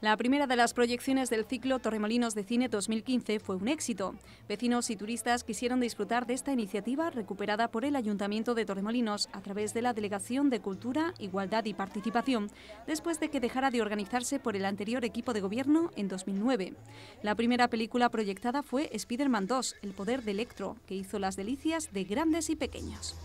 La primera de las proyecciones del ciclo Torremolinos de Cine 2015 fue un éxito. Vecinos y turistas quisieron disfrutar de esta iniciativa recuperada por el Ayuntamiento de Torremolinos a través de la Delegación de Cultura, Igualdad y Participación, después de que dejara de organizarse por el anterior equipo de gobierno en 2009. La primera película proyectada fue Spider-Man 2, El Poder de Electro, que hizo las delicias de grandes y pequeños.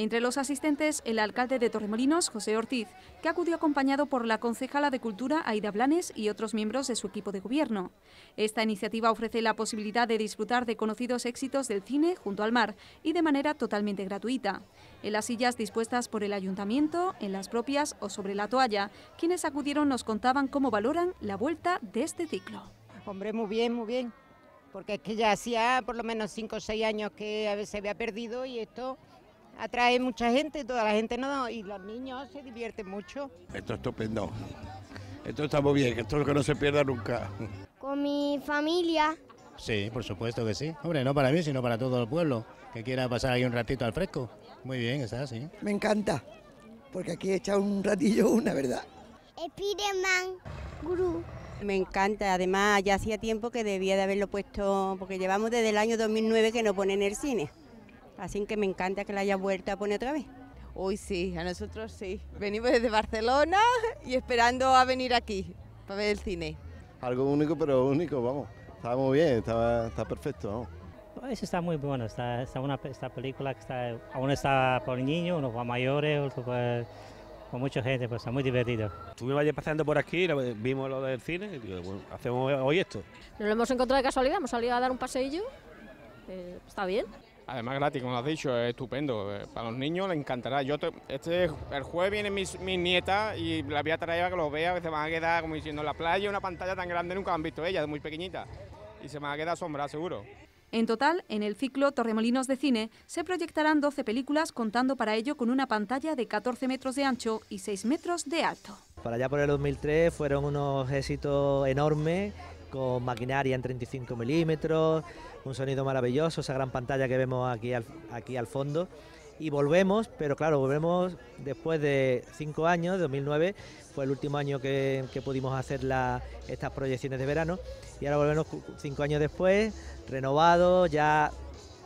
Entre los asistentes, el alcalde de Torremolinos, José Ortiz, que acudió acompañado por la concejala de Cultura, Aida Blanes, y otros miembros de su equipo de gobierno. Esta iniciativa ofrece la posibilidad de disfrutar de conocidos éxitos del cine junto al mar y de manera totalmente gratuita. En las sillas dispuestas por el ayuntamiento, en las propias o sobre la toalla, quienes acudieron nos contaban cómo valoran la vuelta de este ciclo. Hombre, muy bien, muy bien porque es que ya hacía por lo menos 5 o 6 años que a veces había perdido y esto atrae mucha gente, toda la gente no, y los niños se divierten mucho. Esto es estupendo. Esto está muy bien, esto es que no se pierda nunca. Con mi familia. Sí, por supuesto que sí. Hombre, no para mí, sino para todo el pueblo, que quiera pasar ahí un ratito al fresco. Muy bien, está así. Me encanta, porque aquí he echado un ratillo una, ¿verdad? Spiderman, "...Gurú". Me encanta, además ya hacía tiempo que debía de haberlo puesto, porque llevamos desde el año 2009 que no ponen el cine. Así que me encanta que la haya vuelto a poner otra vez. Uy, sí, a nosotros sí. Venimos desde Barcelona y esperando a venir aquí para ver el cine. Algo único, pero único, vamos. Está muy bien, está, perfecto, vamos. Eso está muy bueno, está, esta película que está, aún está por niños, unos para mayores, con mucha gente, pues está muy divertido. Estuvimos ayer paseando por aquí, vimos lo del cine, y hacemos hoy esto. Nos lo hemos encontrado de casualidad, hemos salido a dar un paseillo, eh, está bien. Además gratis, como lo has dicho, es estupendo. Eh, para los niños les encantará. Yo este el jueves viene mis nietas... nieta y la voy a traer para que los vea, que se van a quedar como diciendo la playa, una pantalla tan grande nunca han visto ellas, muy pequeñita. Y se van a quedar asombradas seguro. En total, en el ciclo Torremolinos de Cine se proyectarán 12 películas, contando para ello con una pantalla de 14 metros de ancho y 6 metros de alto. Para allá por el 2003 fueron unos éxitos enormes con maquinaria en 35 milímetros, un sonido maravilloso, esa gran pantalla que vemos aquí al, aquí al fondo. Y volvemos, pero claro, volvemos después de cinco años, 2009, fue el último año que, pudimos hacer estas proyecciones de verano. Y ahora volvemos cinco años después, renovado, ya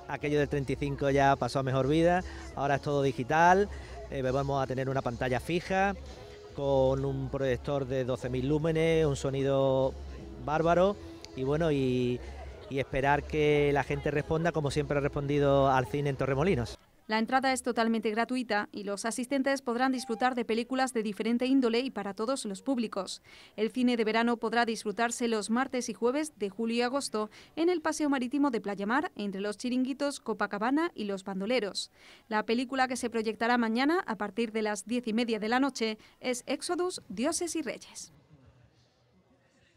aquello del 35 ya pasó a mejor vida, ahora es todo digital, eh, vamos a tener una pantalla fija con un proyector de 12.000 lúmenes, un sonido bárbaro. Y bueno, y, esperar que la gente responda como siempre ha respondido al cine en Torremolinos. La entrada es totalmente gratuita y los asistentes podrán disfrutar de películas de diferente índole y para todos los públicos. El cine de verano podrá disfrutarse los martes y jueves de julio y agosto en el Paseo Marítimo de Playa Mar, entre los chiringuitos Copacabana y los bandoleros. La película que se proyectará mañana a partir de las diez y media de la noche es Exodus, Dioses y Reyes.